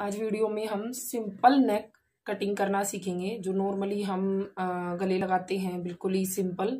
आज वीडियो में हम सिंपल नेक कटिंग करना सीखेंगे जो नॉर्मली हम गले लगाते हैं बिल्कुल ही सिंपल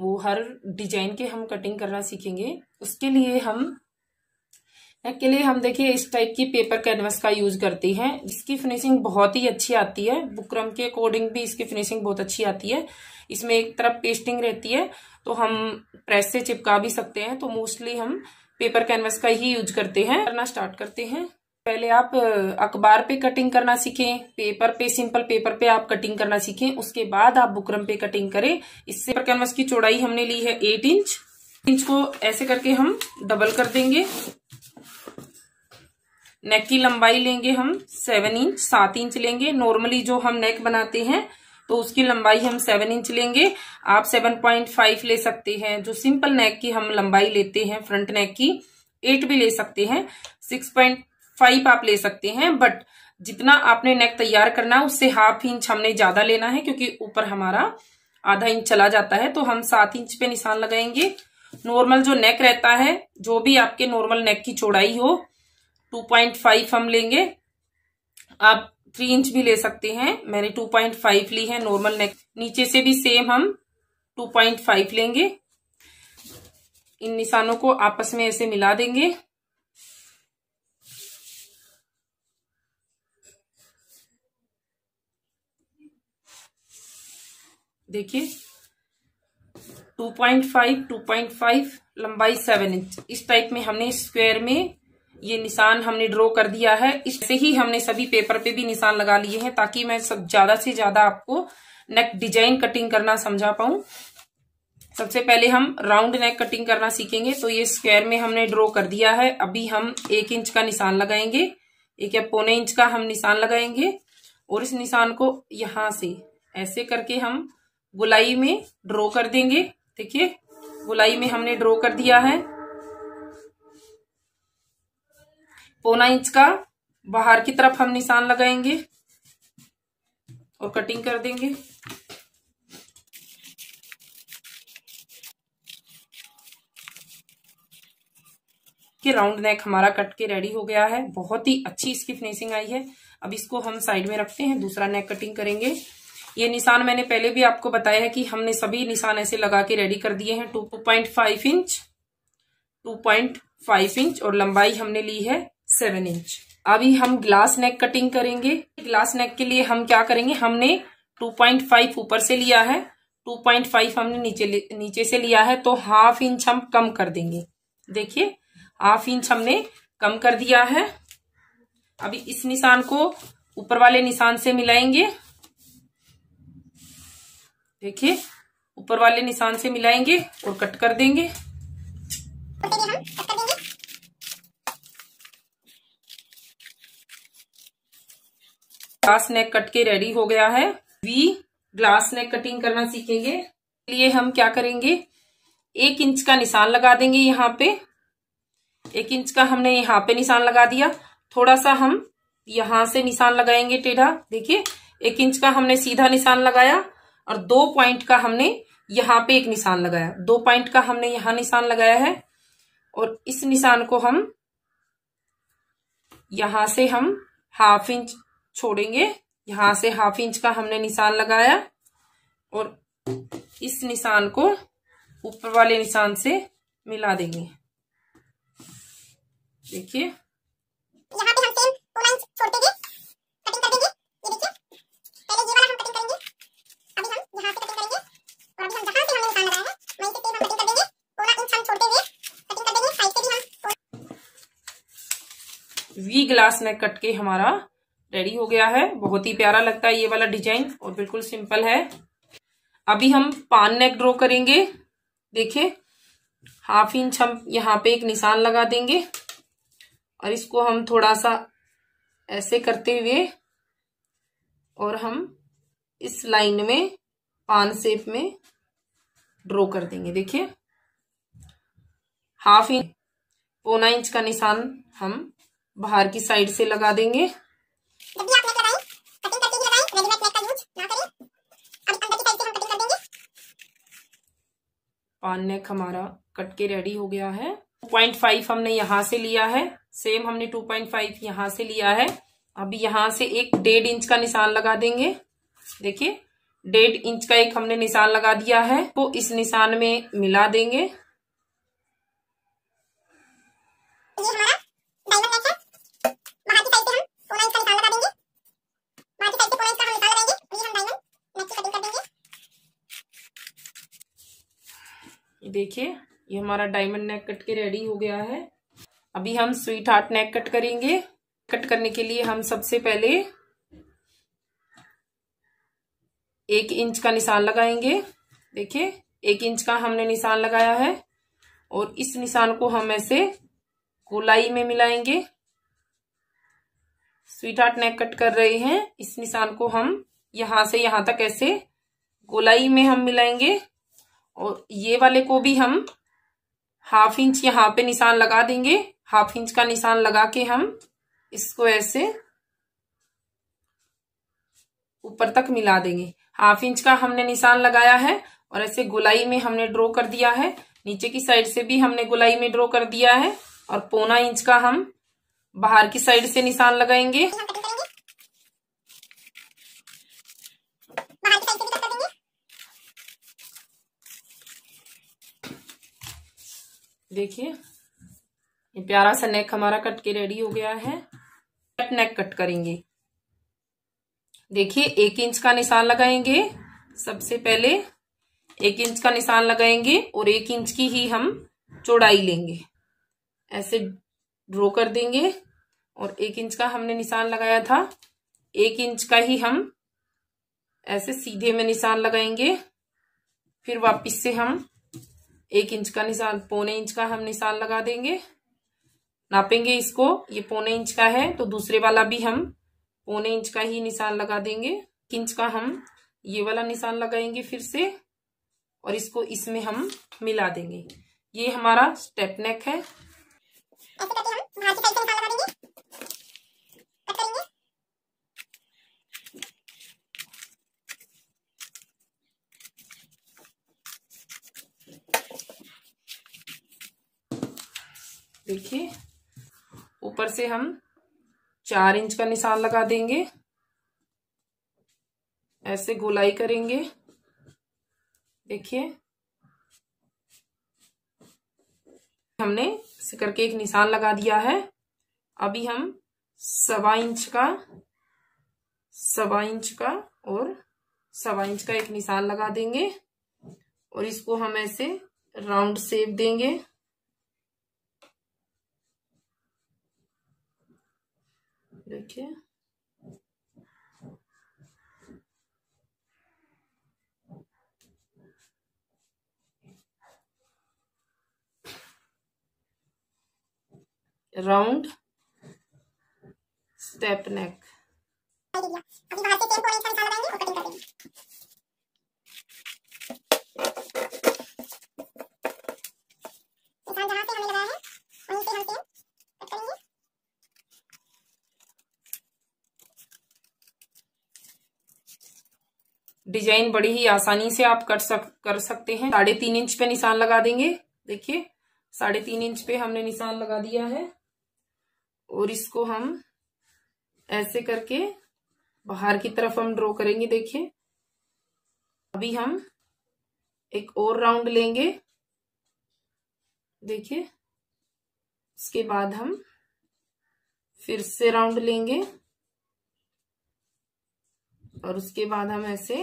वो हर डिजाइन के हम कटिंग करना सीखेंगे उसके लिए हम नेक के लिए हम देखिए इस टाइप की पेपर कैनवस का यूज करते हैं इसकी फिनिशिंग बहुत ही अच्छी आती है बुकरम के अकॉर्डिंग भी इसकी फिनिशिंग बहुत अच्छी आती है इसमें एक तरफ पेस्टिंग रहती है तो हम प्रेस से चिपका भी सकते हैं तो मोस्टली हम पेपर कैनवस का ही यूज करते हैं करना स्टार्ट करते हैं पहले आप अखबार पे कटिंग करना सीखें पेपर पे सिंपल पेपर पे आप कटिंग करना सीखें उसके बाद आप बुकरम पे कटिंग करें इससे पर कैनवस की चौड़ाई हमने ली है एट इंच इंच को ऐसे करके हम डबल कर देंगे नेक की लंबाई लेंगे हम सेवन इंच सात इंच लेंगे नॉर्मली जो हम नेक बनाते हैं तो उसकी लंबाई हम सेवन इंच लेंगे आप सेवन पॉइंट फाइव ले सकते हैं जो सिंपल नेक की हम लंबाई लेते हैं फ्रंट नेक की एट भी ले सकते हैं सिक्स पॉइंट फाइव आप ले सकते हैं बट जितना आपने नेक तैयार करना है उससे हाफ इंच हमने ज्यादा लेना है क्योंकि ऊपर हमारा आधा इंच चला जाता है तो हम सात इंच पे निशान लगाएंगे नॉर्मल जो नेक रहता है जो भी आपके नॉर्मल नेक की चौड़ाई हो 2.5 हम लेंगे आप थ्री इंच भी ले सकते हैं मैंने 2.5 ली है नॉर्मल नेक नीचे से भी सेम हम 2.5 लेंगे इन निशानों को आपस में ऐसे मिला देंगे देखिए two point five two point five लंबाई सेवन इंच इस टाइप में हमने स्क्वायर में ये निशान हमने ड्रॉ कर दिया है इससे ही हमने सभी पेपर पे भी निशान लगा लिए हैं ताकि मैं सब ज्यादा से ज्यादा आपको नेक डिजाइन कटिंग करना समझा पाऊं सबसे पहले हम राउंड नेक कटिंग करना सीखेंगे तो ये स्क्वायर में हमने ड्रॉ कर दिया है अभी हम एक इंच का निशान लगाएंगे एक या पौने इंच का हम निशान लगाएंगे और इस निशान को यहां से ऐसे करके हम गुलाई में ड्रॉ कर देंगे देखिए गुलाई में हमने ड्रॉ कर दिया है पौना इंच का बाहर की तरफ हम निशान लगाएंगे और कटिंग कर देंगे कि राउंड नेक हमारा कट के रेडी हो गया है बहुत ही अच्छी इसकी फिनिशिंग आई है अब इसको हम साइड में रखते हैं दूसरा नेक कटिंग करेंगे ये निशान मैंने पहले भी आपको बताया है कि हमने सभी निशान ऐसे लगा के रेडी कर दिए हैं two point five inch two point five inch और लंबाई हमने ली है सेवन इंच अभी हम ग्लास नेक कटिंग करेंगे ग्लास नेक के लिए हम क्या करेंगे हमने टू पॉइंट फाइव ऊपर से लिया है टू पॉइंट फाइव हमने नीचे नीचे से लिया है तो हाफ इंच हम कम कर देंगे देखिए हाफ इंच हमने कम कर दिया है अभी इस निशान को ऊपर वाले निशान से मिलाएंगे देखिए ऊपर वाले निशान से मिलाएंगे और कट कर देंगे ग्लास नेक कट के रेडी हो गया है वी ग्लास नेक कटिंग करना सीखेंगे लिए हम क्या करेंगे एक इंच का निशान लगा देंगे यहाँ पे एक इंच का हमने यहाँ पे निशान लगा दिया थोड़ा सा हम यहां से निशान लगाएंगे टेढ़ा देखिए एक इंच का हमने सीधा निशान लगाया और दो पॉइंट का हमने यहां पे एक निशान लगाया दो पॉइंट का हमने यहां निशान लगाया है और इस निशान को हम यहां से हम हाफ इंच छोड़ेंगे यहां से हाफ इंच का हमने निशान लगाया और इस निशान को ऊपर वाले निशान से मिला देंगे देखिए ही ग्लास नेक कट के हमारा रेडी हो गया है बहुत ही प्यारा लगता है ये वाला डिजाइन और बिल्कुल सिंपल है अभी हम पान नेक ड्रॉ करेंगे देखिए हाफ इंच हम यहाँ पे एक निशान लगा देंगे और इसको हम थोड़ा सा ऐसे करते हुए और हम इस लाइन में पान शेप में ड्रॉ कर देंगे देखिए हाफ इंच पौना इंच का निशान हम बाहर की साइड से लगा देंगे पान नेक हमारा कट के रेडी हो गया है 2.5 हमने यहाँ से लिया है सेम हमने 2.5 यहाँ से लिया है अब यहाँ से एक डेढ़ इंच का निशान लगा देंगे देखिए डेढ़ इंच का एक हमने निशान लगा दिया है तो इस निशान में मिला देंगे ये हमारा देखिए ये हमारा डायमंड नेक कट के रेडी हो गया है अभी हम स्वीट हार्ट नेक कट करेंगे कट करने के लिए हम सबसे पहले एक इंच का निशान लगाएंगे देखिए एक इंच का हमने निशान लगाया है और इस निशान को हम ऐसे गोलाई में मिलाएंगे स्वीट हार्ट नेक कट कर रहे हैं इस निशान को हम यहां से यहां तक ऐसे गोलाई में हम मिलाएंगे और ये वाले को भी हम हाफ इंच यहाँ पे निशान लगा देंगे हाफ इंच का निशान लगा के हम इसको ऐसे ऊपर तक मिला देंगे हाफ इंच का हमने निशान लगाया है और ऐसे गुलाई में हमने ड्रॉ कर दिया है नीचे की साइड से भी हमने गुलाई में ड्रॉ कर दिया है और पौना इंच का हम बाहर की साइड से निशान लगाएंगे देखिए ये प्यारा सा नेक हमारा कट के रेडी हो गया है कट नेक कट करेंगे देखिए एक इंच का निशान लगाएंगे सबसे पहले एक इंच का निशान लगाएंगे और एक इंच की ही हम चौड़ाई लेंगे ऐसे ड्रॉ कर देंगे और एक इंच का हमने निशान लगाया था एक इंच का ही हम ऐसे सीधे में निशान लगाएंगे फिर वापस से हम एक इंच का निशान पौने इंच का हम निशान लगा देंगे नापेंगे इसको ये पौने इंच का है तो दूसरे वाला भी हम पौने इंच का ही निशान लगा देंगे इंच का हम ये वाला निशान लगाएंगे फिर से और इसको इसमें हम मिला देंगे ये हमारा स्टेप नेक है ऐसे करके हम से निशान लगा देंगे देखिए ऊपर से हम चार इंच का निशान लगा देंगे ऐसे गोलाई करेंगे देखिए हमने सिकर करके एक निशान लगा दिया है अभी हम सवा इंच का सवा इंच का और सवा इंच का एक निशान लगा देंगे और इसको हम ऐसे राउंड शेप देंगे देखिए राउंड स्टेप नेक अभी बाहर से टेप और एक सारी और कटिंग कर देंगे डिजाइन बड़ी ही आसानी से आप कर सक कर सकते हैं साढ़े तीन इंच पे निशान लगा देंगे देखिए साढ़े तीन इंच पे हमने निशान लगा दिया है और इसको हम ऐसे करके बाहर की तरफ हम ड्रॉ करेंगे देखिए अभी हम एक और राउंड लेंगे देखिए उसके बाद हम फिर से राउंड लेंगे और उसके बाद हम ऐसे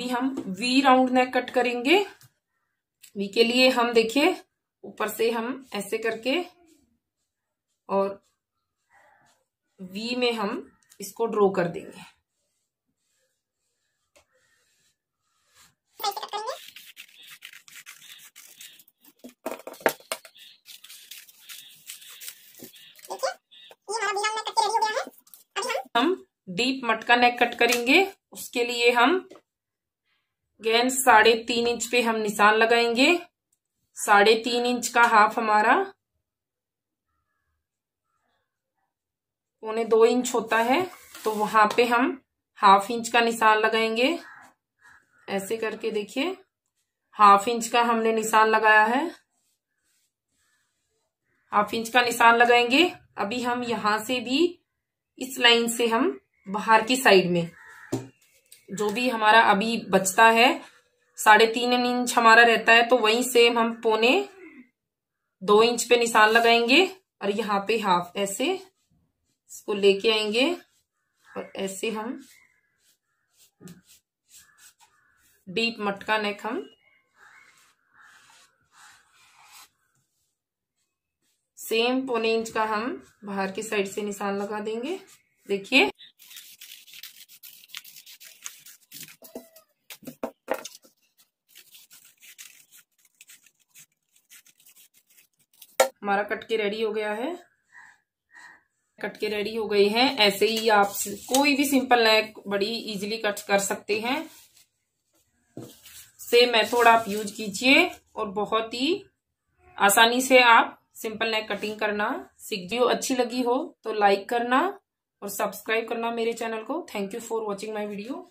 भी हम वी राउंड नेक कट करेंगे वी के लिए हम देखिए ऊपर से हम ऐसे करके और वी में हम इसको ड्रॉ कर देंगे हम डीप मटका नेक कट करेंगे उसके लिए हम गेन साढ़े तीन इंच पे हम निशान लगाएंगे साढ़े तीन इंच का हाफ हमारा पौने दो इंच होता है तो वहां पे हम हाफ इंच का निशान लगाएंगे ऐसे करके देखिए हाफ इंच का हमने निशान लगाया है हाफ इंच का निशान लगाएंगे अभी हम यहां से भी इस लाइन से हम बाहर की साइड में जो भी हमारा अभी बचता है साढ़े तीन इंच हमारा रहता है तो वहीं सेम हम पौने दो इंच पे निशान लगाएंगे और यहाँ पे हाफ ऐसे इसको लेके आएंगे और ऐसे हम डीप मटका नेक हम सेम पौने इंच का हम बाहर की साइड से निशान लगा देंगे देखिए हमारा कट के रेडी हो गया है कट के रेडी हो गई है ऐसे ही आप कोई भी सिंपल नेक बड़ी इजीली कट कर सकते हैं सेम मेथड आप यूज कीजिए और बहुत ही आसानी से आप सिंपल नेक कटिंग करना सीख जो अच्छी लगी हो तो लाइक करना और सब्सक्राइब करना मेरे चैनल को thank you for watching my video